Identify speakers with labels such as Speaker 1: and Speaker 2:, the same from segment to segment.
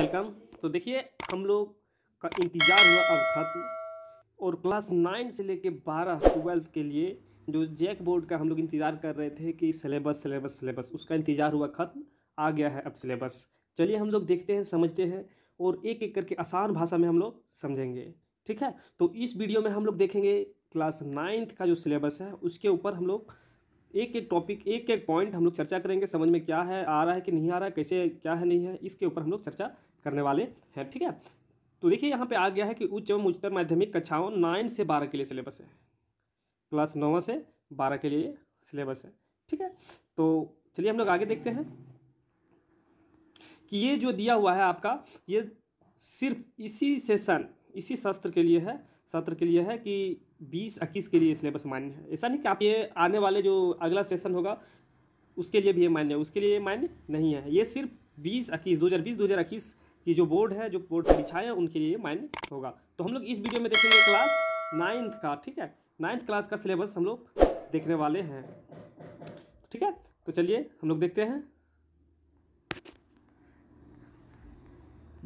Speaker 1: welcome तो देखिए हम लोग का इंतज़ार हुआ अब खत्म और क्लास नाइन से लेके बारह ट्वेल्थ के लिए जो जैक बोर्ड का हम लोग इंतज़ार कर रहे थे कि सिलेबस सिलेबस सिलेबस उसका इंतज़ार हुआ ख़त्म आ गया है अब सिलेबस चलिए हम लोग देखते हैं समझते हैं और एक एक करके आसान भाषा में हम लोग समझेंगे ठीक है तो इस वीडियो में हम लोग देखेंगे क्लास नाइन्थ का जो सिलेबस है उसके ऊपर हम लोग एक एक टॉपिक एक एक पॉइंट हम लोग चर्चा करेंगे समझ में क्या है आ रहा है कि नहीं आ रहा है कैसे क्या है नहीं है इसके ऊपर हम लोग चर्चा करने वाले हैं ठीक है तो देखिए यहाँ पे आ गया है कि उच्च एवं उच्चतर माध्यमिक कक्षाओं नाइन से बारह के लिए सिलेबस है क्लास नौवा से बारह के लिए सिलेबस है ठीक है तो चलिए हम लोग आगे देखते हैं कि ये जो दिया हुआ है आपका ये सिर्फ इसी सेशन इसी शस्त्र के लिए है सत्र के लिए है कि बीस इक्कीस के लिए सिलेबस मान्य है ऐसा नहीं कि आप ये आने वाले जो अगला सेशन होगा उसके लिए भी ये मान्य है उसके लिए मान्य नहीं है ये सिर्फ बीस इक्कीस दो हज़ार बीस दो हज़ार इक्कीस कि जो बोर्ड है जो बोर्ड परीक्षाएँ हैं उनके लिए माइंड होगा तो हम लोग इस वीडियो में देखेंगे क्लास नाइन्थ का ठीक है नाइन्थ क्लास का सिलेबस हम लोग देखने वाले हैं ठीक है तो चलिए हम लोग देखते हैं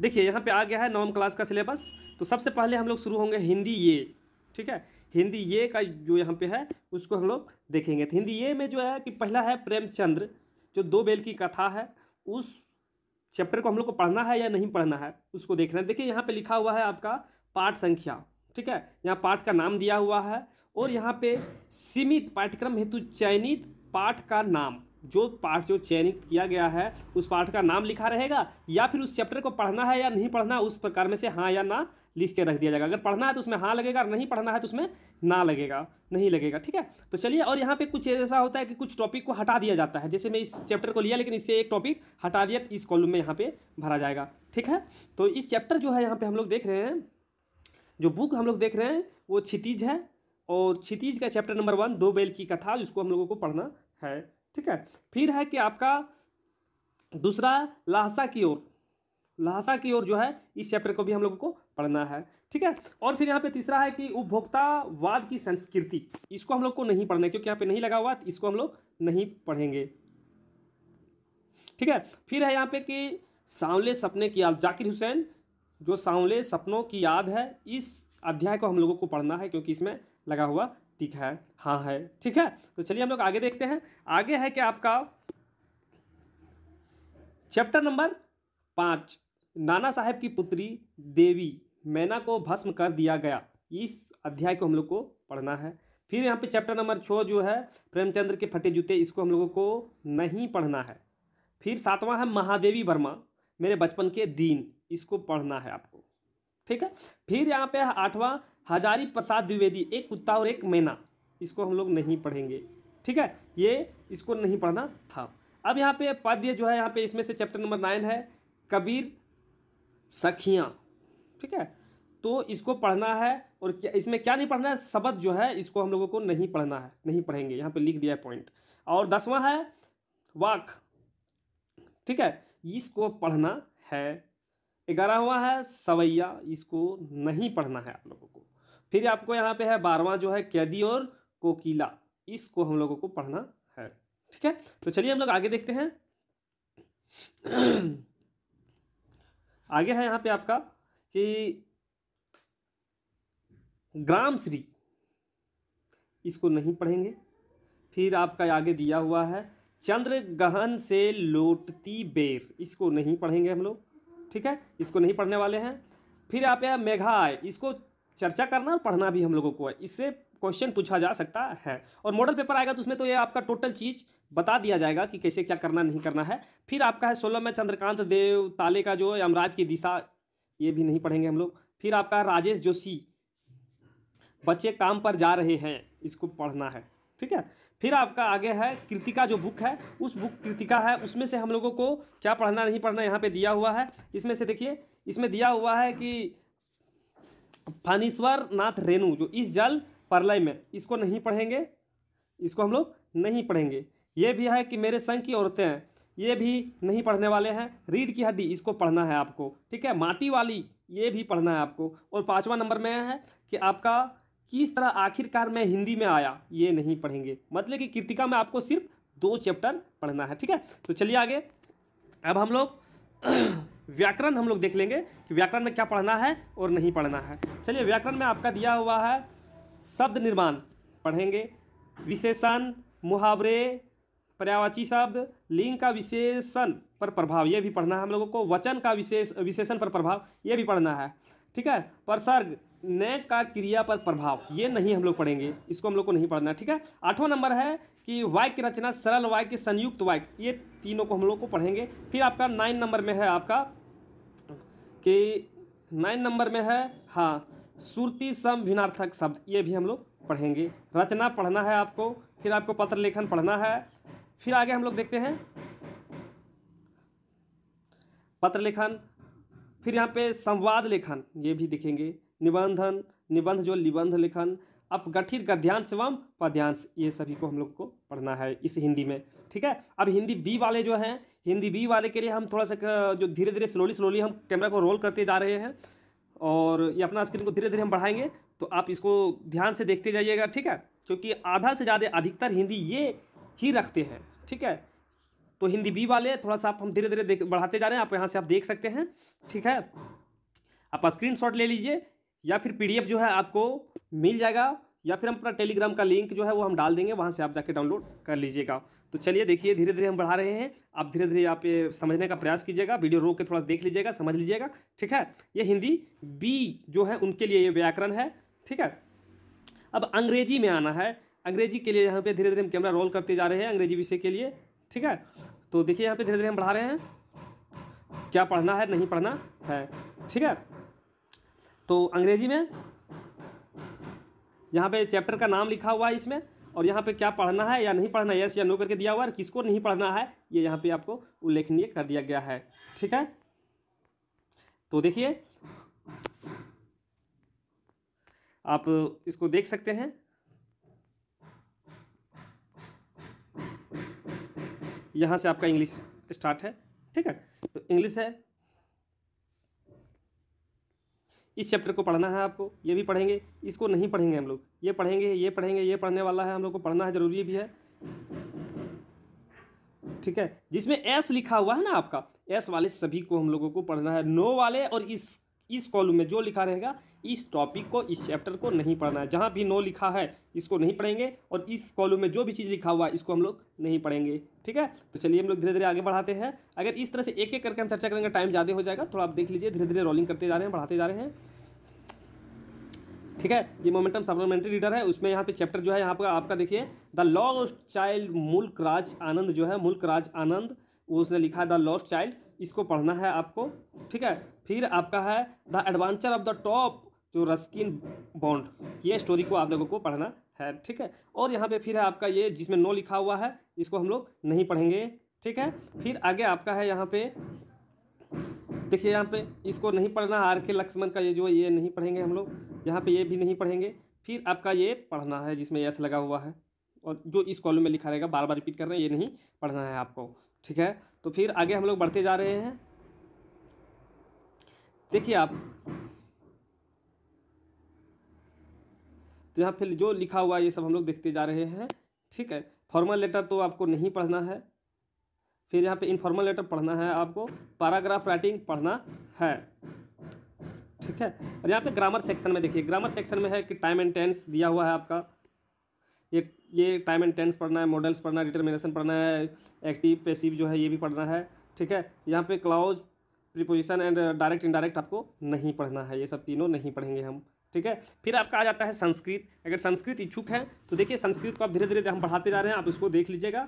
Speaker 1: देखिए यहाँ पे आ गया है नवम क्लास का सिलेबस तो सबसे पहले हम लोग शुरू होंगे हिंदी ये ठीक है हिंदी ये का जो यहाँ पे है उसको हम लोग देखेंगे तो हिंदी ये में जो है कि पहला है प्रेमचंद्र जो दो बेल की कथा है उस चैप्टर को हम लोग को पढ़ना है या नहीं पढ़ना है उसको देखना है देखिए यहाँ पे लिखा हुआ है आपका पाठ संख्या ठीक है यहाँ पाठ का नाम दिया हुआ है और यहाँ पे सीमित पाठ्यक्रम हेतु चयनित पाठ का नाम जो पाठ जो चयनित किया गया है उस पाठ का नाम लिखा रहेगा या फिर उस चैप्टर को पढ़ना है या नहीं पढ़ना उस प्रकार में से हाँ या ना लिख के रख दिया जाएगा अगर पढ़ना है तो उसमें हाँ लगेगा और नहीं पढ़ना है तो उसमें ना लगेगा नहीं लगेगा ठीक है तो चलिए और यहाँ पे कुछ ऐसा होता है कि कुछ टॉपिक को हटा दिया जाता है जैसे मैं इस चैप्टर को लिया लेकिन इससे एक टॉपिक हटा दिया इस कॉलम में यहाँ पर भरा जाएगा ठीक है तो इस चैप्टर जो है यहाँ पर हम लोग देख रहे हैं जो बुक हम लोग देख रहे हैं वो क्षितिज है और क्षितिज का चैप्टर नंबर वन दो बैल की कथा जिसको हम लोगों को पढ़ना है ठीक है फिर है कि आपका दूसरा लाहसा की ओर लहासा की ओर जो है इस चैप्टर को भी हम लोगों को पढ़ना है ठीक है और फिर यहाँ पे तीसरा है कि उपभोक्तावाद की संस्कृति इसको हम लोग को नहीं पढ़ना है क्योंकि यहाँ पे नहीं लगा हुआ इसको हम लोग नहीं पढ़ेंगे ठीक है फिर है यहाँ पे कि सांवले सपने की याद जाकिर हुसैन जो सांवले सपनों की याद है इस अध्याय को हम लोगों को पढ़ना है क्योंकि इसमें लगा हुआ ठीक है हाँ है ठीक है तो चलिए हम लोग आगे देखते हैं आगे है कि आपका चैप्टर नंबर पाँच नाना साहब की पुत्री देवी मैना को भस्म कर दिया गया इस अध्याय को हम लोग को पढ़ना है फिर यहाँ पे चैप्टर नंबर छः जो है प्रेमचंद्र के फटे जूते इसको हम लोगों को नहीं पढ़ना है फिर सातवां है महादेवी वर्मा मेरे बचपन के दिन इसको पढ़ना है आपको ठीक है फिर यहाँ पे आठवां हजारी प्रसाद द्विवेदी एक कुत्ता और एक मैना इसको हम लोग नहीं पढ़ेंगे ठीक है ये इसको नहीं पढ़ना था अब यहाँ पे पद्य जो है यहाँ पे इसमें से चैप्टर नंबर नाइन है कबीर सखियाँ ठीक है तो इसको पढ़ना है और क्या इसमें क्या नहीं पढ़ना है शब्द जो है इसको हम लोगों को नहीं पढ़ना है नहीं पढ़ेंगे यहाँ पे लिख दिया है पॉइंट और दसवां है वाक ठीक है इसको पढ़ना है ग्यारहवा है सवैया इसको नहीं पढ़ना है आप लोगों को फिर आपको यहाँ पे है बारहवां जो है कैदी और कोकीला इसको हम लोगों को पढ़ना है ठीक है तो चलिए हम लोग आगे देखते हैं आगे है यहाँ पे आपका कि ग्राम श्री इसको नहीं पढ़ेंगे फिर आपका आगे दिया हुआ है चंद्र गहन से लौटती बेर इसको नहीं पढ़ेंगे हम लोग ठीक है इसको नहीं पढ़ने वाले हैं फिर आप यहाँ मेघा आय इसको चर्चा करना और पढ़ना भी हम लोगों को है इससे क्वेश्चन पूछा जा सकता है और मॉडल पेपर आएगा तो उसमें तो ये आपका टोटल चीज़ बता दिया जाएगा कि कैसे क्या करना नहीं करना है फिर आपका है सोलह में चंद्रकांत देव ताले का जो यमराज की दिशा ये भी नहीं पढ़ेंगे हम लोग फिर आपका राजेश जोशी बच्चे काम पर जा रहे हैं इसको पढ़ना है ठीक है फिर आपका आगे है कृतिका जो बुक है उस बुक कृतिका है उसमें से हम लोगों को क्या पढ़ना नहीं पढ़ना यहाँ पे दिया हुआ है इसमें से देखिए इसमें दिया हुआ है कि फानीश्वर नाथ रेणु जो इस जल परलय में इसको नहीं पढ़ेंगे इसको हम लोग नहीं पढ़ेंगे ये भी है कि मेरे संघ की औरतें ये भी नहीं पढ़ने वाले हैं रीढ़ की हड्डी इसको पढ़ना है आपको ठीक है माटी वाली ये भी पढ़ना है आपको और पाँचवा नंबर में है कि आपका किस तरह आखिरकार मैं हिंदी में आया ये नहीं पढ़ेंगे मतलब कि कृतिका में आपको सिर्फ दो चैप्टर पढ़ना है ठीक है तो चलिए आगे अब हम लोग व्याकरण हम लोग देख लेंगे कि व्याकरण में क्या पढ़ना है और नहीं पढ़ना है चलिए व्याकरण में आपका दिया हुआ है शब्द निर्माण पढ़ेंगे विशेषण मुहावरे पर्यावाची शब्द लिंग का विशेषण पर प्रभाव यह भी पढ़ना है हम लोगों को वचन का विशेष विशेषण पर प्रभाव यह भी पढ़ना है ठीक है सर्ग ने का क्रिया पर प्रभाव ये नहीं हम लोग पढ़ेंगे इसको हम लोग को नहीं पढ़ना है ठीक है आठवां नंबर है कि वाक्य रचना सरल वाक्य संयुक्त वाक्य ये तीनों को हम लोग को पढ़ेंगे फिर आपका नाइन नंबर में है आपका कि नाइन नंबर में है हाँ सुरती सम भिनार्थक शब्द ये भी हम लोग पढ़ेंगे रचना पढ़ना है आपको फिर आपको पत्र लेखन पढ़ना है फिर आगे हम लोग देखते हैं पत्र लेखन फिर यहाँ पे संवाद लेखन ये भी दिखेंगे निबंधन निबंध जो निबंध लेखन अपगठित गद्यांश एवं पद्यांश ये सभी को हम लोग को पढ़ना है इस हिंदी में ठीक है अब हिंदी बी वाले जो हैं हिंदी बी वाले के लिए हम थोड़ा सा जो धीरे धीरे स्लोली स्लोली हम कैमरा को रोल करते जा रहे हैं और ये अपना स्क्रीन को धीरे धीरे हम बढ़ाएंगे तो आप इसको ध्यान से देखते जाइएगा ठीक है क्योंकि आधा से ज़्यादा अधिकतर हिंदी ये ही रखते हैं ठीक है तो हिंदी बी वाले थोड़ा सा आप हम धीरे धीरे देख बढ़ाते जा रहे हैं आप यहाँ से आप देख सकते हैं ठीक है आप स्क्रीन शॉट ले लीजिए या फिर पी जो है आपको मिल जाएगा या फिर हम अपना टेलीग्राम का लिंक जो है वो हम डाल देंगे वहाँ से आप जाके डाउनलोड कर लीजिएगा तो चलिए देखिए धीरे धीरे हम बढ़ा रहे हैं आप धीरे धीरे आप ये समझने का प्रयास कीजिएगा वीडियो रोक के थोड़ा देख लीजिएगा समझ लीजिएगा ठीक है ये हिंदी बी जो है उनके लिए ये व्याकरण है ठीक है अब अंग्रेजी में आना है अंग्रेजी के लिए यहाँ पे धीरे धीरे हम कैमरा रोल करते जा रहे हैं अंग्रेजी विषय के लिए ठीक है तो देखिए यहाँ पे धीरे धीरे हम बढ़ा रहे हैं क्या पढ़ना है नहीं पढ़ना है ठीक है तो अंग्रेजी में यहाँ पे चैप्टर का नाम लिखा हुआ है इसमें और यहाँ पे क्या पढ़ना है या नहीं पढ़ना है यस या नो करके दिया हुआ है किसको नहीं पढ़ना है ये यहाँ पे आपको उल्लेखनीय कर दिया गया है ठीक है तो देखिए आप इसको देख सकते हैं यहाँ से आपका इंग्लिश स्टार्ट है ठीक है तो इंग्लिश है इस चैप्टर को पढ़ना है आपको ये भी पढ़ेंगे इसको नहीं पढ़ेंगे हम लोग ये पढ़ेंगे ये पढ़ेंगे ये पढ़ने वाला है हम लोग को पढ़ना है ज़रूरी भी है ठीक है जिसमें एस लिखा हुआ है ना आपका एस वाले सभी को हम लोगों को पढ़ना है नो वाले और इस इस कॉलम में जो लिखा रहेगा इस टॉपिक को इस चैप्टर को नहीं पढ़ना है जहाँ भी नो लिखा है इसको नहीं पढ़ेंगे और इस कॉलम में जो भी चीज़ लिखा हुआ है इसको हम लोग नहीं पढ़ेंगे ठीक है तो चलिए हम लोग धीरे धीरे आगे बढ़ाते हैं अगर इस तरह से एक एक करके हम चर्चा करेंगे टाइम ज़्यादा हो जाएगा थोड़ा आप देख लीजिए धीरे धीरे रोलिंग करते जा रहे हैं बढ़ाते जा रहे हैं ठीक है ये मोमेंटम सप्लीमेंट्री रीडर है उसमें यहाँ पे चैप्टर जो है यहाँ पर आपका देखिए द लॉस्ट चाइल्ड मुल्क राज आनंद जो है मुल्क राज आनंद वो उसने लिखा है द लॉस्ट चाइल्ड इसको पढ़ना है आपको ठीक है फिर आपका है the adventure of the top जो रस्किन बॉन्ड ये स्टोरी को आप लोगों को पढ़ना है ठीक है और यहाँ पे फिर है आपका ये जिसमें नो लिखा हुआ है इसको हम लोग नहीं पढ़ेंगे ठीक है फिर आगे आपका है यहाँ पे देखिए यहाँ पे इसको नहीं पढ़ना आर के लक्ष्मण का ये जो है ये नहीं पढ़ेंगे हम लोग यहाँ पे ये भी नहीं पढ़ेंगे फिर आपका ये पढ़ना है जिसमें यस लगा हुआ है और जो इस कॉलम में लिखा रहेगा बार बार रिपीट कर रहे हैं ये नहीं पढ़ना है आपको ठीक है तो फिर आगे हम लोग बढ़ते जा रहे हैं देखिए आप तो यहाँ फिर जो लिखा हुआ ये सब हम लोग देखते जा रहे हैं ठीक है फॉर्मल लेटर तो आपको नहीं पढ़ना है फिर यहाँ पे इनफॉर्मल लेटर पढ़ना है आपको पैराग्राफ राइटिंग पढ़ना है ठीक है और यहाँ पे ग्रामर सेक्शन में देखिए ग्रामर सेक्शन में है कि टाइम एंड टेंस दिया हुआ है आपका ये ये टाइम एंड टेंस पढ़ना है मॉडल्स पढ़ना है डिटर्मिनेशन पढ़ना है एक्टिव पेसिव जो है ये भी पढ़ना है ठीक है यहाँ पे clause preposition and direct indirect आपको नहीं पढ़ना है ये सब तीनों नहीं पढ़ेंगे हम ठीक है फिर आपका आ जाता है संस्कृत अगर संस्कृत इच्छुक है तो देखिए संस्कृत को आप धीरे धीरे हम पढ़ाते जा रहे हैं आप इसको देख लीजिएगा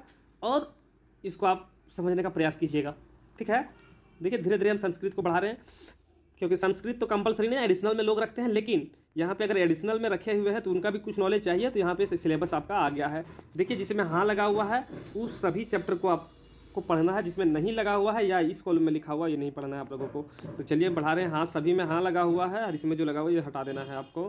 Speaker 1: और इसको आप समझने का प्रयास कीजिएगा ठीक है देखिए धीरे धीरे हम संस्कृत को बढ़ा रहे हैं क्योंकि संस्कृत तो कंपलसरी नहीं एडिशनल में लोग रखते हैं लेकिन यहाँ पे अगर एडिशनल में रखे हुए हैं तो उनका भी कुछ नॉलेज चाहिए तो यहाँ पे सिलेबस आपका आ गया है देखिए जिसमें हाँ लगा हुआ है उस सभी चैप्टर को आप को पढ़ना है जिसमें नहीं लगा हुआ है या इस कॉलम में लिखा हुआ ये नहीं पढ़ना है आप लोगों को तो चलिए बढ़ा रहे हैं हाँ सभी में हाँ लगा हुआ है और इसमें जो लगा हुआ है ये हटा देना है आपको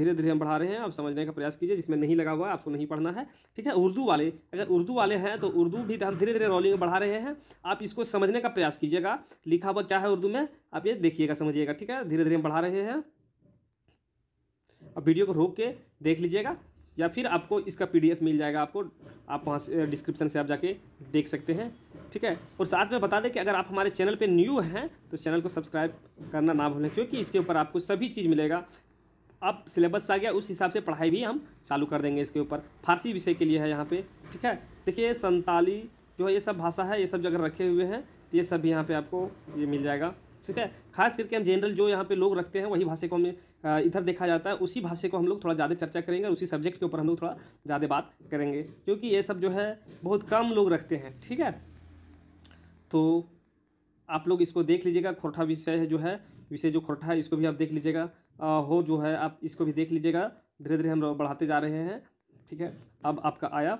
Speaker 1: धीरे धीरे हम बढ़ा रहे हैं आप समझने का प्रयास कीजिए जिसमें नहीं लगा हुआ है आपको नहीं पढ़ना है ठीक है उर्दू वाले अगर उर्दू वाले हैं तो उर्दू भी हम धीरे धीरे रोलिंग बढ़ा रहे हैं आप इसको समझने का प्रयास कीजिएगा लिखा हुआ क्या है उर्दू में आप ये देखिएगा समझिएगा ठीक है धीरे धीरे हम बढ़ा रहे हैं अब वीडियो को रोक के देख लीजिएगा या फिर आपको इसका पीडीएफ मिल जाएगा आपको आप वहाँ से डिस्क्रिप्शन से आप जाके देख सकते हैं ठीक है और साथ में बता दें कि अगर आप हमारे चैनल पे न्यू हैं तो चैनल को सब्सक्राइब करना ना भूलें क्योंकि इसके ऊपर आपको सभी चीज़ मिलेगा अब सिलेबस आ गया उस हिसाब से पढ़ाई भी हम चालू कर देंगे इसके ऊपर फारसी विषय के लिए है यहाँ पे ठीक है देखिए संताली जो है ये सब भाषा है ये सब जगह रखे हुए हैं तो ये सब भी यहाँ पे आपको ये मिल जाएगा ठीक है खास करके हम जनरल जो यहाँ पे लोग रखते हैं वही भाषा को हमें इधर देखा जाता है उसी भाषा को हम लोग थोड़ा ज़्यादा चर्चा करेंगे और उसी सब्जेक्ट के ऊपर हम लोग थोड़ा ज़्यादा बात करेंगे क्योंकि ये सब जो है बहुत कम लोग रखते हैं ठीक है तो आप लोग इसको देख लीजिएगा खोरठा विषय जो है विषय जो खोरठा है इसको भी आप देख लीजिएगा हो जो है आप इसको भी देख लीजिएगा धीरे धीरे हम बढ़ाते जा रहे हैं ठीक है अब आपका आया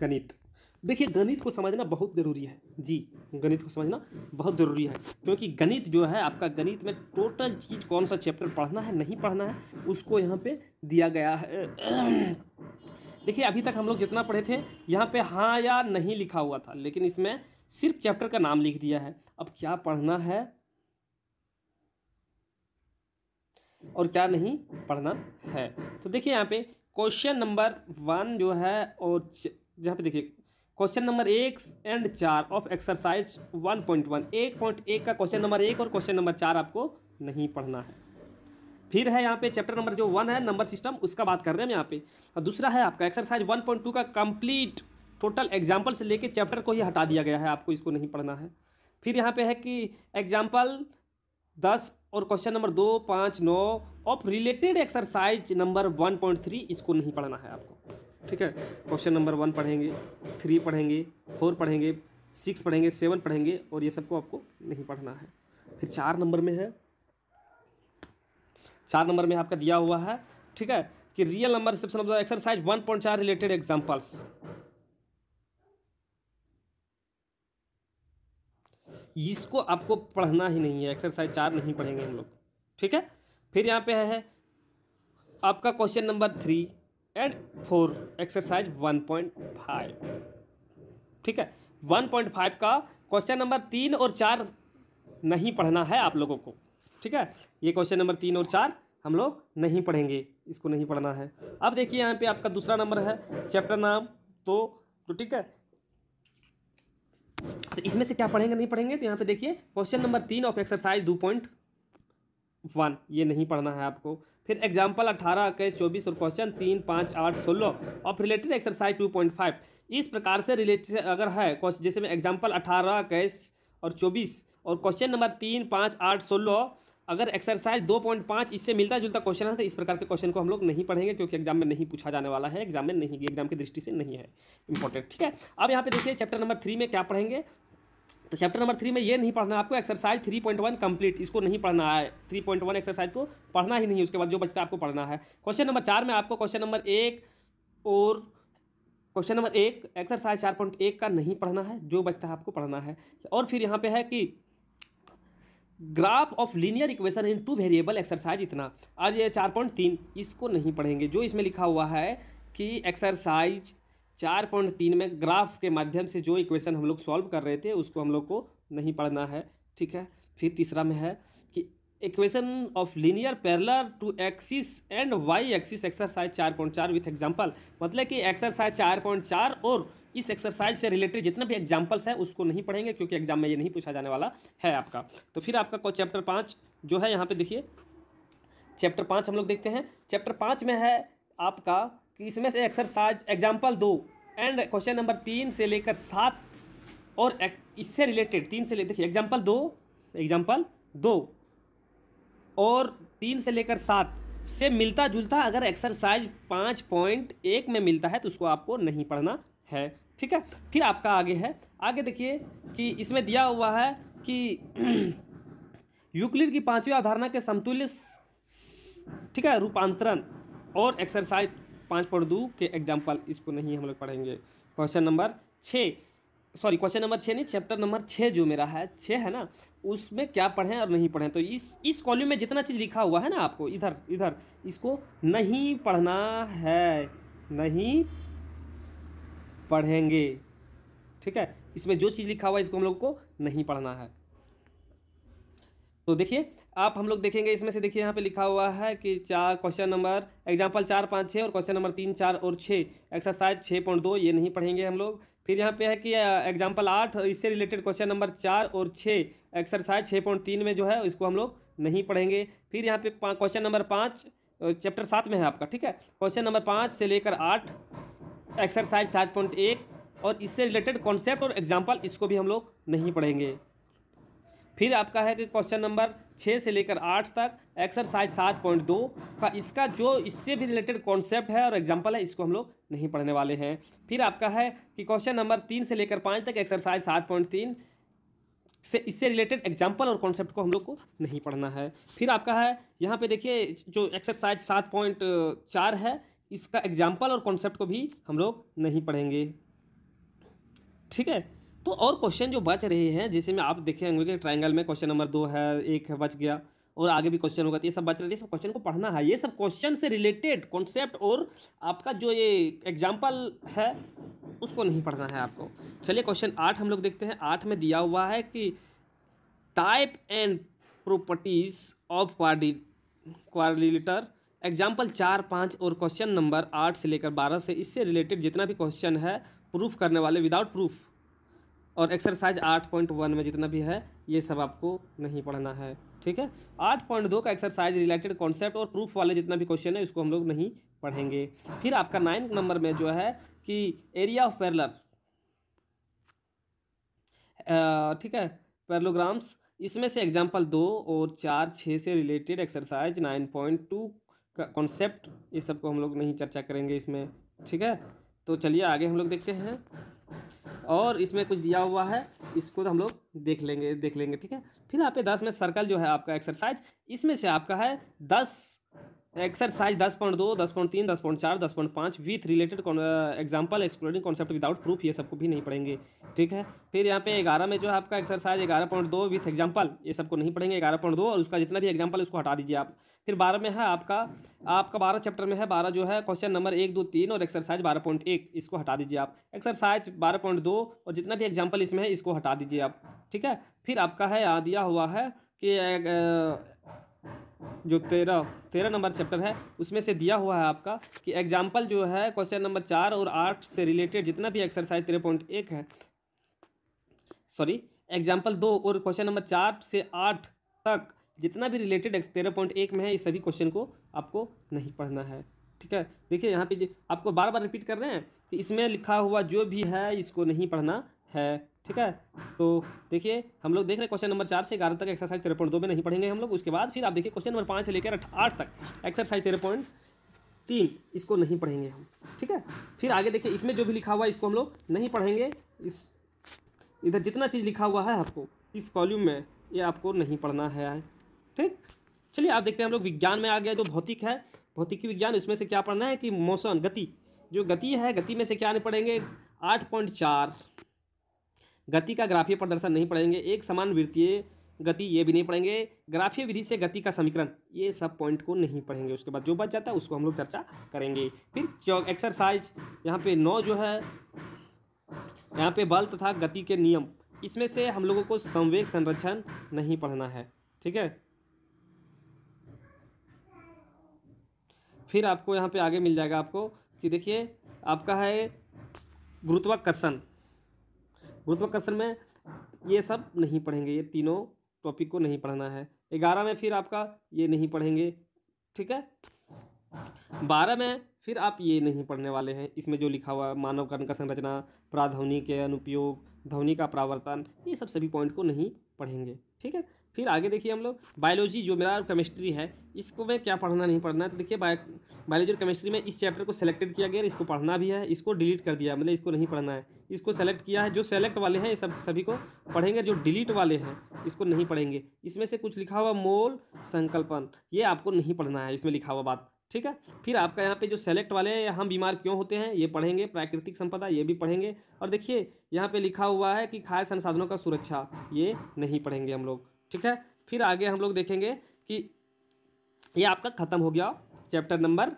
Speaker 1: गणित देखिए गणित को समझना बहुत ज़रूरी है जी गणित को समझना बहुत ज़रूरी है क्योंकि गणित जो है आपका गणित में टोटल चीज़ कौन सा चैप्टर पढ़ना है नहीं पढ़ना है उसको यहाँ पे दिया गया है देखिए अभी तक हम लोग जितना पढ़े थे यहाँ पे हाँ या नहीं लिखा हुआ था लेकिन इसमें सिर्फ चैप्टर का नाम लिख दिया है अब क्या पढ़ना है और क्या नहीं पढ़ना है तो देखिए यहाँ पे क्वेश्चन नंबर वन जो है और यहाँ पे देखिए क्वेश्चन नंबर एक एंड चार of exercise one point one एक पॉइंट एक का क्वेश्चन नंबर एक और क्वेश्चन नंबर चार आपको नहीं पढ़ना है फिर है यहाँ पे चैप्टर नंबर जो वन है नंबर सिस्टम उसका बात कर रहे हैं हम यहाँ पे और दूसरा है आपका एक्सरसाइज वन पॉइंट टू का कंप्लीट टोटल एग्जाम्पल से लेके चैप्टर को ही हटा दिया गया है आपको इसको नहीं पढ़ना है फिर यहाँ पे है कि एग्जाम्पल दस और क्वेश्चन नंबर दो पाँच नौ of related exercise number one point three इसको नहीं पढ़ना है आपको ठीक है क्वेश्चन नंबर वन पढ़ेंगे थ्री पढ़ेंगे फोर पढ़ेंगे सिक्स पढ़ेंगे सेवन पढ़ेंगे और ये सबको आपको नहीं पढ़ना है फिर चार नंबर में है चार नंबर में आपका दिया हुआ है ठीक है कि real number reception of the exercise one point चार रिलेटेड एग्जाम्पल्स इसको आपको पढ़ना ही नहीं है एक्सरसाइज चार नहीं पढ़ेंगे हम लोग ठीक है फिर यहाँ पे है आपका question number three and four exercise one point five ठीक है वन पॉइंट फाइव का क्वेश्चन नंबर तीन और चार नहीं पढ़ना है आप लोगों को ठीक है ये क्वेश्चन नंबर तीन और चार हम लोग नहीं पढ़ेंगे इसको नहीं पढ़ना है अब देखिए यहाँ पे आपका दूसरा नंबर है चैप्टर नाम तो तो ठीक है तो इसमें से क्या पढ़ेंगे नहीं पढ़ेंगे तो यहाँ पे देखिए क्वेश्चन नंबर तीन ऑफ एक्सरसाइज दो पॉइंट वन ये नहीं पढ़ना है आपको फिर एग्जाम्पल अठारह इक्कीस चौबीस और क्वेश्चन तीन पाँच आठ सोलह और related exercise two point five इस प्रकार से रिलेटेड अगर है जैसे में एग्जाम्पल अठारह इक्कीस और चौबीस और क्वेश्चन नंबर तीन पाँच आठ सोलह अगर एक्सरसाइज दो पॉइंट पाँच इससे मिलता जुलता क्वेश्चन है तो इस प्रकार के क्वेश्चन को हम लोग नहीं पढ़ेंगे क्योंकि एग्जाम में नहीं पूछा जाने वाला है एग्जाम में नहीं एग्जाम की दृष्टि से नहीं है इंपॉर्टेंट ठीक है अब यहाँ पे देखिए चैप्टर नंबर थ्री में क्या पढ़ेंगे तो चैप्टर नंबर थ्री में ये नहीं पढ़ना आपको exercise three point one complete इसको नहीं पढ़ना है थ्री पॉइंट वन एक्सरसाइज को पढ़ना ही नहीं उसके बाद जो बचता है आपको पढ़ना है क्वेश्चन नंबर चार में आपको क्वेश्चन नंबर एक और क्वेश्चन नंबर एक एक्सरसाइज चार पॉइंट एक का नहीं पढ़ना है जो बचता है आपको पढ़ना है और फिर यहाँ पे है कि graph of linear equation in two variable exercise इतना और ये चार पॉइंट तीन इसको नहीं पढ़ेंगे जो इसमें लिखा हुआ है कि एक्सरसाइज चार पॉइंट तीन में ग्राफ के माध्यम से जो इक्वेशन हम लोग सॉल्व कर रहे थे उसको हम लोग को नहीं पढ़ना है ठीक है फिर तीसरा में है कि equation of linear parallel to axis and Y axis exercise चार पॉइंट चार विथ एग्जाम्पल मतलब कि एक्सरसाइज चार पॉइंट चार और इस एक्सरसाइज से रिलेटेड जितना भी एग्जाम्पल्स है उसको नहीं पढ़ेंगे क्योंकि एग्जाम में ये नहीं पूछा जाने वाला है आपका तो फिर आपका चैप्टर पाँच जो है यहाँ पर देखिए चैप्टर पाँच हम लोग देखते हैं चैप्टर पाँच में है आपका कि इसमें से एक्सरसाइज एग्जाम्पल दो एंड क्वेश्चन नंबर तीन से लेकर सात और इससे रिलेटेड तीन से ले देखिए एग्जाम्पल दो एग्जाम्पल दो और तीन से लेकर सात से मिलता जुलता अगर एक्सरसाइज पाँच पॉइंट एक में मिलता है तो उसको आपको नहीं पढ़ना है ठीक है फिर आपका आगे है आगे देखिए कि इसमें दिया हुआ है कि यूक्लिड की पांचवी अवधारणा के समतुल्य ठीक है रूपांतरण और एक्सरसाइज पाँच पॉइंट दो के एग्जाम्पल इसको नहीं हम लोग पढ़ेंगे क्वेश्चन नंबर छः सॉरी क्वेश्चन नंबर छः नहीं चैप्टर नंबर छः जो मेरा है छः है ना उसमें क्या पढ़ें और नहीं पढ़ें तो इस इस कॉलम में जितना चीज़ लिखा हुआ है ना आपको इधर इधर इसको नहीं पढ़ना है नहीं पढ़ेंगे ठीक है इसमें जो चीज़ लिखा हुआ है इसको हम लोग को नहीं पढ़ना है तो देखिए आप हम लोग देखेंगे इसमें से देखिए यहाँ पे लिखा हुआ है कि चार क्वेश्चन नंबर एग्जाम्पल चार पाँच छः और क्वेश्चन नंबर तीन चार और छः एक्सरसाइज छः पॉइंट दो ये नहीं पढ़ेंगे हम लोग फिर यहाँ पे है कि एग्जाम्पल आठ इससे रिलेटेड क्वेश्चन नंबर चार और छः एक्सरसाइज छः पॉइंट तीन में जो है इसको हम लोग नहीं पढ़ेंगे फिर यहाँ पे क्वेश्चन नंबर पाँच चैप्टर सात में है आपका ठीक है क्वेश्चन नंबर पाँच से लेकर आठ एक्सरसाइज सात पॉइंट एक और इससे रिलेटेड कॉन्सेप्ट और एग्जाम्पल इसको भी हम लोग नहीं पढ़ेंगे फिर आपका है कि क्वेश्चन नंबर छः से लेकर आठ तक एक्सरसाइज सात पॉइंट दो का इसका जो इससे भी रिलेटेड कॉन्सेप्ट है और एग्जाम्पल है इसको हम लोग नहीं पढ़ने वाले हैं फिर आपका है कि क्वेश्चन नंबर तीन से लेकर पाँच तक एक्सरसाइज सात पॉइंट तीन से इससे रिलेटेड एग्जाम्पल और कॉन्सेप्ट को हम लोग को नहीं पढ़ना है फिर आपका है यहाँ पर देखिए जो एक्सरसाइज सात पॉइंट चार है इसका एग्जाम्पल और कॉन्सेप्ट को भी हम लोग नहीं पढ़ेंगे ठीक है तो और क्वेश्चन जो बच रहे हैं जैसे मैं आप देखे होंगे कि ट्राइंगल में क्वेश्चन नंबर दो है एक है बच गया और आगे भी क्वेश्चन होगा तो ये सब बच रहे ये सब क्वेश्चन को पढ़ना है ये सब क्वेश्चन से रिलेटेड कॉन्सेप्ट और आपका जो ये एग्जाम्पल है उसको नहीं पढ़ना है आपको चलिए क्वेश्चन आठ हम लोग देखते हैं आठ में दिया हुआ है कि type and properties of quadri quadrilateral example चार पाँच और क्वेश्चन नंबर आठ से लेकर बारह से इससे रिलेटेड जितना भी क्वेश्चन है प्रूफ करने वाले विदाउट प्रूफ और एक्सरसाइज आठ पॉइंट वन में जितना भी है ये सब आपको नहीं पढ़ना है ठीक है आठ पॉइंट दो का एक्सरसाइज रिलेटेड कॉन्सेप्ट और प्रूफ वाले जितना भी क्वेश्चन है इसको हम लोग नहीं पढ़ेंगे फिर आपका नाइन नंबर में जो है कि एरिया ऑफ पैरलर ठीक है पैरलोग्राम्स इसमें से एग्जाम्पल दो और चार छः से related exercise nine point two का कॉन्सेप्ट ये सबको हम लोग नहीं चर्चा करेंगे इसमें ठीक है तो चलिए आगे हम लोग देखते हैं और इसमें कुछ दिया हुआ है इसको तो हम लोग देख लेंगे देख लेंगे ठीक है फिर यहाँ पे दस में सर्कल जो है आपका एक्सरसाइज इसमें से आपका है दस एक्सरसाइज दस पॉइंट दो दस पॉइंट तीन दस पॉइंट चार दस पॉइंट पाँच with related example exploring concept without proof ये सबको भी नहीं पढ़ेंगे ठीक है फिर यहाँ पे ग्यारह में जो है आपका एक्सरसाइज ग्यारह पॉइंट दो विथ एग्जाम्पल ये सबको नहीं पढ़ेंगे ग्यारह पॉइंट दो और उसका जितना भी एग्जाम्पल उसको हटा दीजिए आप फिर बारह में है आपका आपका बारह चैप्टर में है बारह जो है क्वेश्चन नंबर एक दो तीन और एक्सरसाइज बारह पॉइंट एक इसको हटा दीजिए आप एक्सरसाइज बारह पॉइंट दो और जितना भी एग्जाम्पल इसमें है इसको हटा दीजिए आप ठीक है फिर आपका है यहाँ दिया हुआ है कि uh, जो तेरह तेरह नंबर चैप्टर है उसमें से दिया हुआ है आपका कि एग्जाम्पल जो है क्वेश्चन नंबर चार और आठ से रिलेटेड जितना भी एक्सरसाइज तेरह पॉइंट एक है सॉरी एग्जाम्पल दो और क्वेश्चन नंबर चार से आठ तक जितना भी रिलेटेड तेरह पॉइंट एक में है ये सभी क्वेश्चन को आपको नहीं पढ़ना है ठीक है देखिए यहाँ पे आपको बार बार रिपीट कर रहे हैं कि इसमें लिखा हुआ जो भी है इसको नहीं पढ़ना है ठीक है तो देखिए हम लोग देख रहे हैं क्वेश्चन नंबर चार से ग्यारह तक एक्सरसाइज तेरह पॉइंट दो में नहीं पढ़ेंगे हम लोग उसके बाद फिर आप देखिए क्वेश्चन नंबर पाँच से लेकर आठ तक एक्सरसाइज तेरह पॉइंट तीन इसको नहीं पढ़ेंगे हम ठीक है फिर आगे देखिए इसमें जो भी लिखा हुआ है इसको हम लोग नहीं पढ़ेंगे इस इधर जितना चीज़ लिखा हुआ है आपको इस कॉल्यूम में ये आपको नहीं पढ़ना है ठीक चलिए आप देखते हैं हम लोग विज्ञान में आ गया जो भौतिक है भौतिकी विज्ञान इसमें से क्या पढ़ना है कि मौसम गति जो गति है गति में से क्या पढ़ेंगे आठ पॉइंट चार गति का ग्राफीय प्रदर्शन नहीं पढ़ेंगे एक समान वृत्तीय गति ये भी नहीं पढ़ेंगे ग्राफीय विधि से गति का समीकरण ये सब पॉइंट को नहीं पढ़ेंगे उसके बाद जो बच जाता है उसको हम लोग चर्चा करेंगे फिर एक्सरसाइज यहाँ पे नौ जो है यहाँ पे बल तथा गति के नियम इसमें से हम लोगों को संवेग संरक्षण नहीं पढ़ना है ठीक है फिर आपको यहाँ पे आगे मिल जाएगा आपको कि देखिए आपका है गुरुत्वाकर्षण गुरुत्वाकर्षण में ये सब नहीं पढ़ेंगे ये तीनों टॉपिक को नहीं पढ़ना है ग्यारह में फिर आपका ये नहीं पढ़ेंगे ठीक है बारह में फिर आप ये नहीं पढ़ने वाले हैं इसमें जो लिखा हुआ मानव कर्ण का संरचना प्राध्वनि के अनुपयोग ध्वनि का प्रावर्तन ये सब सभी पॉइंट को नहीं पढ़ेंगे ठीक है फिर आगे देखिए हम लोग बायोलॉजी जो मेरा और केमिस्ट्री है इसको मैं क्या पढ़ना नहीं पढ़ना है तो देखिए बायोलॉजी और केमिस्ट्री में इस चैप्टर को सेलेक्टेड किया गया है इसको पढ़ना भी है इसको डिलीट कर दिया मतलब इसको नहीं पढ़ना है इसको सेलेक्ट किया है जो सेलेक्ट वाले हैं ये सब सभी को पढ़ेंगे जो डिलीट वाले हैं इसको नहीं पढ़ेंगे इसमें से कुछ लिखा हुआ मोल संकल्पन ये आपको नहीं पढ़ना है इसमें लिखा हुआ बात ठीक है फिर आपका यहाँ पे जो सेलेक्ट वाले हैं हम बीमार क्यों होते हैं ये पढ़ेंगे प्राकृतिक संपदा ये भी पढ़ेंगे और देखिए यहाँ पे लिखा हुआ है कि खाद्य संसाधनों का सुरक्षा ये नहीं पढ़ेंगे हम लोग ठीक है फिर आगे हम लोग देखेंगे कि ये आपका ख़त्म हो गया चैप्टर नंबर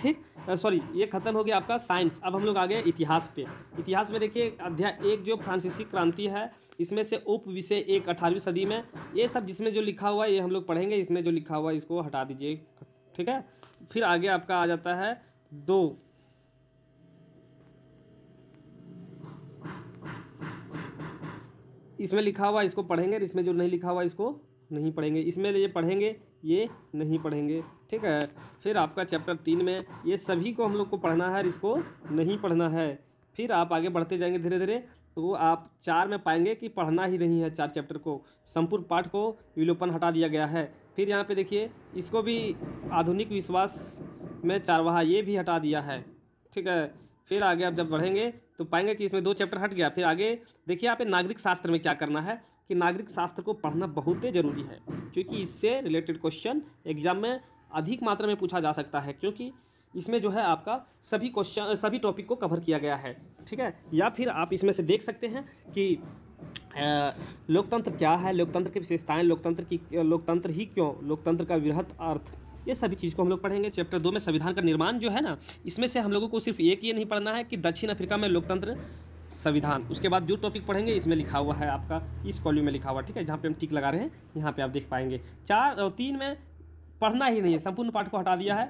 Speaker 1: ठीक सॉरी ये खत्म हो गया आपका साइंस अब हम लोग आ गए इतिहास पे इतिहास में देखिए अध्याय एक जो फ्रांसीसी क्रांति है इसमें से उप विषय एक अठारहवीं सदी में ये सब जिसमें जो लिखा हुआ है ये हम लोग पढ़ेंगे इसमें जो लिखा हुआ है इसको हटा दीजिए ठीक है फिर आगे आपका आ जाता है दो इसमें लिखा हुआ इसको पढ़ेंगे इसमें जो नहीं लिखा हुआ इसको नहीं पढ़ेंगे इसमें ये पढ़ेंगे ये नहीं पढ़ेंगे ठीक है फिर आपका चैप्टर तीन में ये सभी को हम लोग को पढ़ना है और इसको नहीं पढ़ना है फिर आप आगे बढ़ते जाएंगे धीरे धीरे तो आप चार में पाएंगे कि पढ़ना ही नहीं है चार चैप्टर को संपूर्ण पाठ को विलोपन हटा दिया गया है फिर यहाँ पे देखिए इसको भी आधुनिक विश्वास में चारवाहा ये भी हटा दिया है ठीक है फिर आगे आप जब बढ़ेंगे तो पाएंगे कि इसमें दो चैप्टर हट गया फिर आगे देखिए यहाँ पे नागरिक शास्त्र में क्या करना है कि नागरिक शास्त्र को पढ़ना बहुत ही ज़रूरी है क्योंकि इससे रिलेटेड क्वेश्चन एग्जाम में अधिक मात्रा में पूछा जा सकता है क्योंकि इसमें जो है आपका सभी क्वेश्चन सभी टॉपिक को कवर किया गया है ठीक है या फिर आप इसमें से देख सकते हैं कि लोकतंत्र क्या है लोकतंत्र की विशेषताएं लोकतंत्र की लोकतंत्र ही क्यों लोकतंत्र का वृहत अर्थ ये सभी चीज़ को हम लोग पढ़ेंगे चैप्टर दो में संविधान का निर्माण जो है ना इसमें से हम लोगों को सिर्फ एक ये नहीं पढ़ना है कि दक्षिण अफ्रीका में लोकतंत्र संविधान उसके बाद जो टॉपिक पढ़ेंगे इसमें लिखा हुआ है आपका इस कॉल्यूम में लिखा हुआ ठीक है जहाँ पे हम टिक लगा रहे हैं यहाँ पर आप देख पाएंगे चार और तीन में पढ़ना ही नहीं है संपूर्ण पाठ को हटा दिया है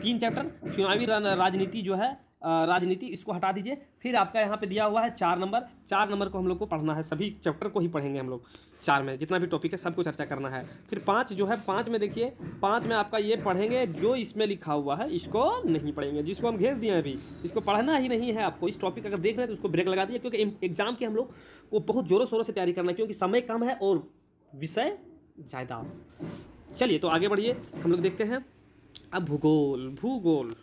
Speaker 1: तीन चैप्टर चुनावी राजनीति जो है राजनीति इसको हटा दीजिए फिर आपका यहाँ पे दिया हुआ है चार नंबर चार नंबर को हम लोग को पढ़ना है सभी चैप्टर को ही पढ़ेंगे हम लोग चार में जितना भी टॉपिक है सबको चर्चा करना है फिर पाँच जो है पाँच में देखिए पाँच में आपका ये पढ़ेंगे जो इसमें लिखा हुआ है इसको नहीं पढ़ेंगे जिसको हम घेर दिए अभी इसको पढ़ना ही नहीं है आपको इस टॉपिक अगर देख रहे हैं तो उसको ब्रेक लगा दिए क्योंकि एग्जाम की हम लोग को बहुत जोरों शोरों से तैयारी करना है क्योंकि समय कम है और विषय ज़्यादा चलिए तो आगे बढ़िए हम लोग देखते हैं अब भूगोल भूगोल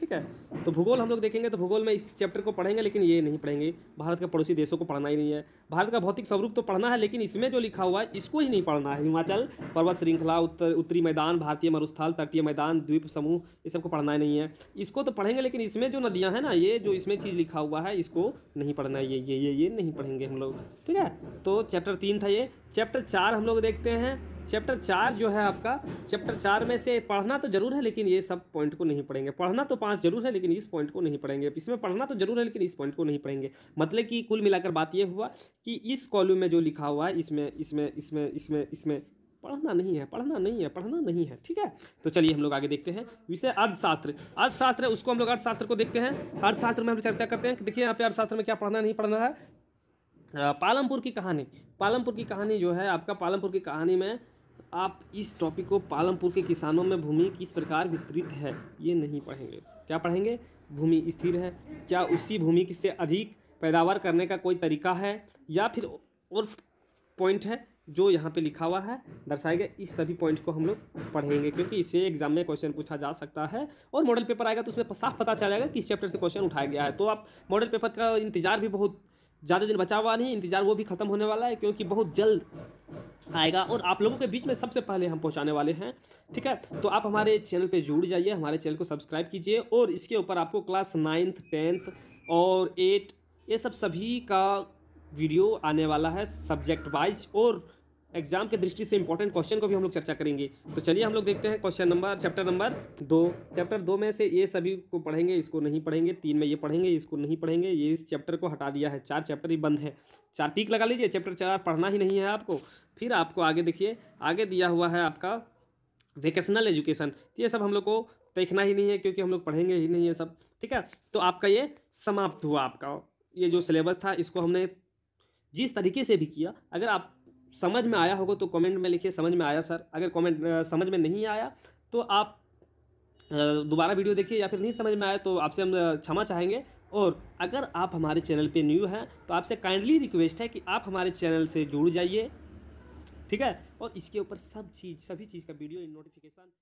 Speaker 1: ठीक है तो भूगोल हम लोग देखेंगे तो भूगोल में इस चैप्टर को पढ़ेंगे लेकिन ये नहीं पढ़ेंगे भारत के पड़ोसी देशों को पढ़ना ही नहीं है भारत का भौतिक स्वरूप तो पढ़ना है लेकिन इसमें जो लिखा हुआ है इसको ही नहीं पढ़ना है हिमाचल पर्वत श्रृंखला उत्तर उत्तरी मैदान भारतीय मरुस्थल तटीय मैदान द्वीप समूह ये सबको पढ़ना ही नहीं है इसको तो पढ़ेंगे लेकिन इसमें जो नदियाँ हैं ना ये जो इसमें चीज़ लिखा हुआ है इसको नहीं पढ़ना ये ये ये ये नहीं पढ़ेंगे हम लोग ठीक है तो चैप्टर तीन था ये चैप्टर चार हम लोग देखते हैं चैप्टर चार जो है आपका चैप्टर चार में से पढ़ना तो जरूर है लेकिन ये सब पॉइंट को नहीं पढ़ेंगे पढ़ना तो पाँच जरूर है लेकिन इस पॉइंट को नहीं पढ़ेंगे इसमें पढ़ना तो जरूर है लेकिन इस पॉइंट को नहीं पढ़ेंगे मतलब कि कुल मिलाकर बात ये हुआ कि इस कॉलम में जो लिखा हुआ है इसमें इसमें इसमें इसमें इसमें पढ़ना नहीं है पढ़ना नहीं है पढ़ना नहीं है ठीक है तो चलिए हम लोग आगे देखते हैं विषय अर्थशास्त्र अर्थशास्त्र है उसको हम लोग अर्थशास्त्र को देखते हैं अर्थशास्त्र में हम चर्चा करते हैं कि देखिए यहाँ पे अर्थशास्त्र में क्या पढ़ना नहीं पढ़ना है पालमपुर की कहानी पालमपुर की कहानी जो है आपका पालमपुर की कहानी में आप इस टॉपिक को पालमपुर के किसानों में भूमि किस प्रकार वितरित है ये नहीं पढ़ेंगे क्या पढ़ेंगे भूमि स्थिर है क्या उसी भूमि से अधिक पैदावार करने का कोई तरीका है या फिर और पॉइंट है जो यहाँ पे लिखा हुआ है दर्शाया गया इस सभी पॉइंट को हम लोग पढ़ेंगे क्योंकि इससे एग्जाम में क्वेश्चन पूछा जा सकता है और मॉडल पेपर आएगा तो उसमें साफ पता चलेगा कि किस चैप्टर से क्वेश्चन उठाया गया है तो आप मॉडल पेपर का इंतजार भी बहुत ज़्यादा दिन बचा हुआ नहीं इंतज़ार वो भी ख़त्म होने वाला है क्योंकि बहुत जल्द आएगा और आप लोगों के बीच में सबसे पहले हम पहुंचाने वाले हैं ठीक है तो आप हमारे चैनल पे जुड़ जाइए हमारे चैनल को सब्सक्राइब कीजिए और इसके ऊपर आपको क्लास नाइन्थ टेंथ और एट ये सब सभी का वीडियो आने वाला है सब्जेक्ट वाइज और एग्जाम के दृष्टि से इंपॉर्टेंट क्वेश्चन को भी हम लोग चर्चा करेंगे तो चलिए हम लोग देखते हैं क्वेश्चन नंबर चैप्टर नंबर दो चैप्टर दो में से ये सभी को पढ़ेंगे इसको नहीं पढ़ेंगे तीन में ये पढ़ेंगे इसको नहीं पढ़ेंगे ये इस चैप्टर को हटा दिया है चार चैप्टर ही बंद है चार टीक लगा लीजिए चैप्टर चार पढ़ना ही नहीं है आपको फिर आपको आगे देखिए आगे दिया हुआ है आपका वेकेशनल एजुकेशन ये सब हम लोग को देखना ही नहीं है क्योंकि हम लोग पढ़ेंगे ही नहीं है सब ठीक है तो आपका ये समाप्त हुआ आपका ये जो सिलेबस था इसको हमने जिस तरीके से भी किया अगर आप समझ में आया होगा तो कमेंट में लिखिए समझ में आया सर अगर कमेंट समझ में नहीं आया तो आप दोबारा वीडियो देखिए या फिर नहीं समझ में आया तो आपसे हम क्षमा चाहेंगे और अगर आप हमारे चैनल पे न्यू हैं तो आपसे काइंडली रिक्वेस्ट है कि आप हमारे चैनल से जुड़ जाइए ठीक है और इसके ऊपर सब चीज़ सभी चीज़ का वीडियो नोटिफिकेशन